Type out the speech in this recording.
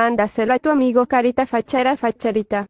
Mándaselo a tu amigo Carita Fachera Facherita.